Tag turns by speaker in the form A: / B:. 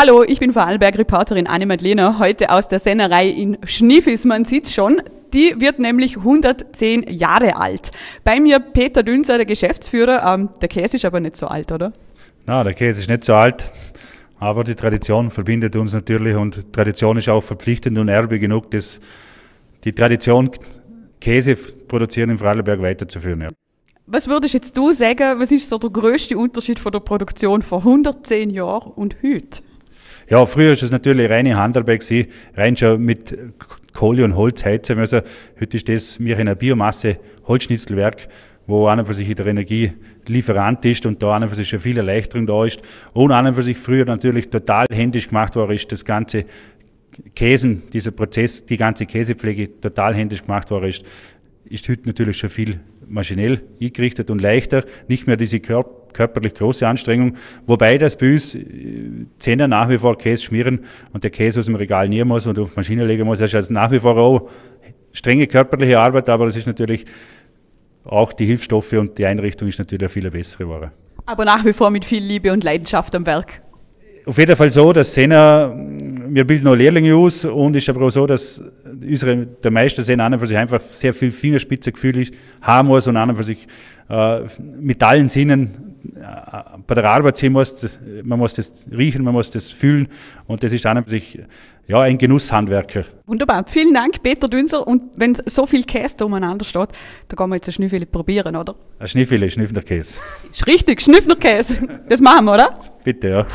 A: Hallo, ich bin Vorarlberg-Reporterin Anne-Madlena, heute aus der Sennerei in Schniefis. Man sieht's schon, die wird nämlich 110 Jahre alt. Bei mir Peter Dünser, der Geschäftsführer. Ähm, der Käse ist aber nicht so alt, oder?
B: Na, der Käse ist nicht so alt. Aber die Tradition verbindet uns natürlich und Tradition ist auch verpflichtend und Erbe genug, dass die Tradition Käse produzieren in Vorarlberg weiterzuführen. Ja.
A: Was würdest jetzt du sagen, was ist so der größte Unterschied von der Produktion vor 110 Jahren und heute?
B: Ja, früher ist es natürlich reine Handarbeit gewesen, rein schon mit Kohle und Holz heizen. Also heute ist das mir in einer Biomasse Holzschnitzelwerk, wo an für sich der Energielieferant ist und da an für sich schon viel Erleichterung da ist. Und an für sich früher natürlich total händisch gemacht worden ist, das ganze Käsen, dieser Prozess, die ganze Käsepflege total händisch gemacht worden ist, ist heute natürlich schon viel maschinell eingerichtet und leichter, nicht mehr diese körperlich große Anstrengung. Wobei das bei uns äh, Zähne nach wie vor Käse schmieren und der Käse aus dem Regal nehmen muss und auf Maschine legen muss. Das ist also nach wie vor auch strenge körperliche Arbeit, aber das ist natürlich auch die Hilfsstoffe und die Einrichtung ist natürlich eine viel bessere Ware.
A: Aber nach wie vor mit viel Liebe und Leidenschaft am Werk.
B: Auf jeden Fall so, dass Sena, wir bilden auch Lehrlinge aus und ist aber auch so, dass unsere, der meisten sehen an und für sich einfach sehr viel Fingerspitzengefühl haben muss und an und für sich äh, mit allen Sinnen äh, bei der Arbeit sehen muss. Das, man muss das riechen, man muss das fühlen und das ist an und für sich ja, ein Genusshandwerker.
A: Wunderbar. Vielen Dank, Peter Dünser. Und wenn so viel Käse da umeinander steht, dann kann man jetzt ein Schnüffel probieren, oder?
B: Ein Schnüffele, Schnüffnerkäse.
A: ist richtig, Schnüffnerkäse. Das machen wir, oder?
B: Bitte, ja.